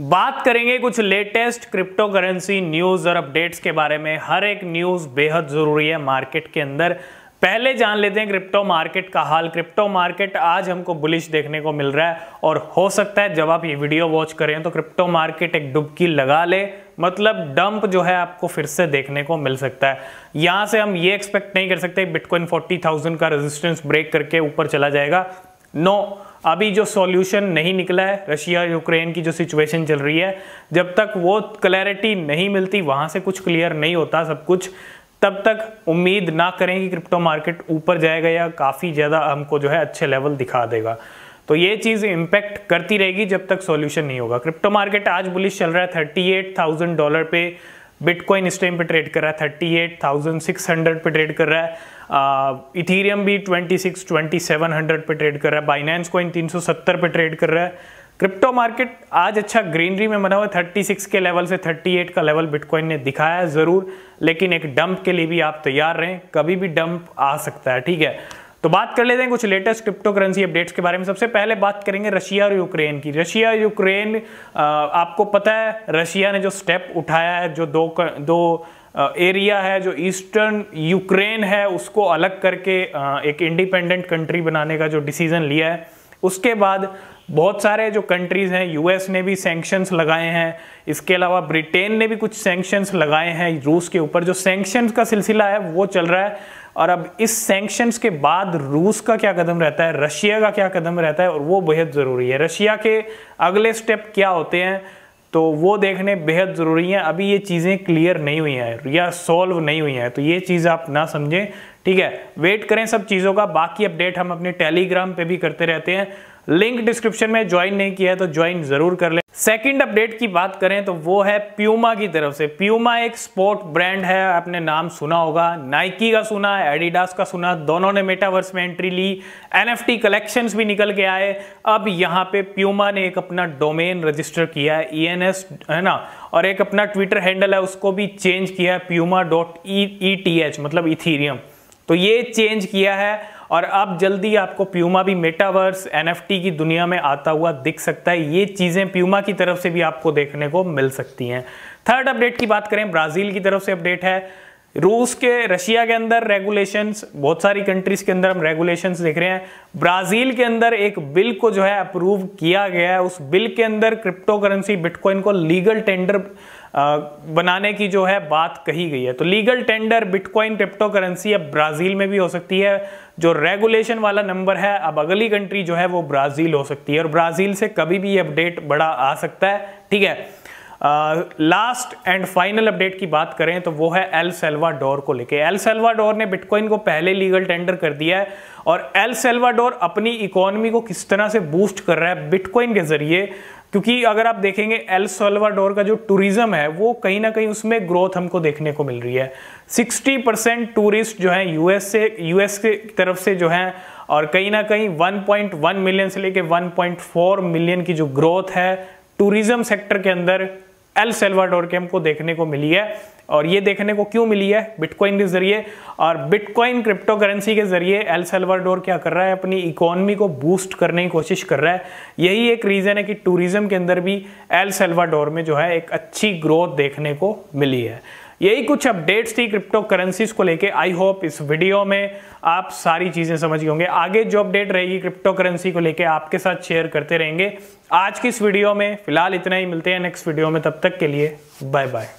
बात करेंगे कुछ लेटेस्ट क्रिप्टो करेंसी न्यूज और अपडेट्स के बारे में हर एक न्यूज बेहद जरूरी है मार्केट के अंदर पहले जान लेते हैं क्रिप्टो मार्केट का हाल क्रिप्टो मार्केट आज हमको बुलिश देखने को मिल रहा है और हो सकता है जब आप ये वीडियो वॉच करें तो क्रिप्टो मार्केट एक डुबकी लगा ले मतलब डंप जो है आपको फिर से देखने को मिल सकता है यहां से हम ये एक्सपेक्ट नहीं कर सकते बिटकॉइन 40,000 का रेजिस्टेंस ब्रेक करके ऊपर चला जाएगा नो अभी जो सॉल्यूशन नहीं निकला है रशिया यूक्रेन की जो सिचुएशन चल रही है जब तक वो क्लैरिटी नहीं मिलती वहाँ से कुछ क्लियर नहीं होता सब कुछ तब तक उम्मीद ना करें कि क्रिप्टो मार्केट ऊपर जाएगा या काफ़ी ज़्यादा हमको जो है अच्छे लेवल दिखा देगा तो ये चीज़ इम्पैक्ट करती रहेगी जब तक सॉल्यूशन नहीं होगा क्रिप्टो मार्केट आज बुलिश चल रहा है थर्टी एट थाउजेंड डॉलर पे बिटकॉइन इस टाइम पे ट्रेड कर रहा है thirty eight thousand six hundred पे ट्रेड कर रहा है इथीरियम सिक्स भी 26 2700 पे ट्रेड कर रहा है बाइनेंस कोइन 370 पे ट्रेड कर रहा है क्रिप्टो मार्केट आज अच्छा ग्रीनरी में बना हुआ है 36 के लेवल से 38 का लेवल बिटकॉइन ने दिखाया है ज़रूर लेकिन एक डंप के लिए भी आप तैयार रहें कभी भी डंप आ सकता है ठीक है तो बात कर लेते हैं कुछ लेटेस्ट क्रिप्टो करेंसी अपडेट्स के बारे में सबसे पहले बात करेंगे रशिया और यूक्रेन की रशिया यूक्रेन आपको पता है रशिया ने जो स्टेप उठाया है जो दो दो एरिया है जो ईस्टर्न यूक्रेन है उसको अलग करके एक इंडिपेंडेंट कंट्री बनाने का जो डिसीजन लिया है उसके बाद बहुत सारे जो कंट्रीज़ हैं यूएस ने भी सेंक्शंस लगाए हैं इसके अलावा ब्रिटेन ने भी कुछ सेंक्शंस लगाए हैं रूस के ऊपर जो सेंक्शंस का सिलसिला है वो चल रहा है और अब इस सेंक्शंस के बाद रूस का क्या कदम रहता है रशिया का क्या कदम रहता है और वो बेहद ज़रूरी है रशिया के अगले स्टेप क्या होते हैं तो वो देखने बेहद ज़रूरी है अभी ये चीज़ें क्लियर नहीं हुई हैं या सॉल्व नहीं हुई हैं तो ये चीज़ आप ना समझें ठीक है वेट करें सब चीज़ों का बाकी अपडेट हम अपने टेलीग्राम पे भी करते रहते हैं लिंक डिस्क्रिप्शन में ज्वाइन नहीं किया है तो ज्वाइन जरूर कर ले सेकंड अपडेट की बात करें तो वो है प्यूमा की तरफ से प्यूमा एक स्पोर्ट ब्रांड है आपने नाम सुना होगा नाइकी का सुना एडिडास का सुना दोनों ने मेटावर्स में एंट्री ली एनएफटी कलेक्शंस भी निकल के आए अब यहाँ पे प्यूमा ने एक अपना डोमेन रजिस्टर किया है ई e है ना और एक अपना ट्विटर हैंडल है उसको भी चेंज किया है Puma dot E T H मतलब इथीरियम तो ये चेंज किया है और अब जल्दी आपको प्यूमा भी मेटावर्स एनएफटी की दुनिया में आता हुआ दिख सकता है ये चीज़ें प्यूमा की तरफ से भी आपको देखने को मिल सकती हैं थर्ड अपडेट की बात करें ब्राज़ील की तरफ से अपडेट है रूस के रशिया के अंदर रेगुलेशंस बहुत सारी कंट्रीज के अंदर हम रेगुलेशंस देख रहे हैं ब्राजील के अंदर एक बिल को जो है अप्रूव किया गया है उस बिल के अंदर क्रिप्टो करेंसी बिटकॉइन को लीगल टेंडर बनाने की जो है बात कही गई है तो legal tender bitcoin cryptocurrency अब ब्राजील में भी हो सकती है जो रेगुलेशन वाला नंबर है अब अगली कंट्री जो है वो ब्राजील हो सकती है और ब्राजील से कभी भी ये अपडेट बड़ा आ सकता है ठीक है लास्ट एंड फाइनल अपडेट की बात करें तो वो है एल सेल्वाडोर को लेके एल सेल्वाडोर ने बिटकॉइन को पहले लीगल टेंडर कर दिया है और एल सेल्वाडोर अपनी इकोनॉमी को किस तरह से बूस्ट कर रहा है बिटकॉइन के जरिए क्योंकि अगर आप देखेंगे एल सेल्वाडोर का जो टूरिज्म है वो कहीं ना कहीं उसमें ग्रोथ हमको देखने को मिल रही है 60 परसेंट टूरिस्ट जो है यूएस से यूएस के तरफ से जो है और कहीं ना कहीं 1.1 मिलियन से लेके 1.4 मिलियन की जो ग्रोथ है टूरिज्म सेक्टर के अंदर एल सेल्वाडोर के हमको देखने को मिली है और ये देखने को क्यों मिली है बिटकॉइन के जरिए और बिटकॉइन क्रिप्टो करेंसी के जरिए एल सेल्वाडोर क्या कर रहा है अपनी इकोनॉमी को बूस्ट करने की कोशिश कर रहा है यही एक रीज़न है कि टूरिज्म के अंदर भी एल सेल्वाडोर में जो है एक अच्छी ग्रोथ देखने को मिली है यही कुछ अपडेट्स थी क्रिप्टो करेंसीज को लेके आई होप इस वीडियो में आप सारी चीज़ें समझ गए होंगे आगे जो अपडेट रहेगी क्रिप्टो करेंसी को लेके आपके साथ शेयर करते रहेंगे आज की इस वीडियो में फिलहाल इतना ही मिलते हैं नेक्स्ट वीडियो में तब तक के लिए बाय बाय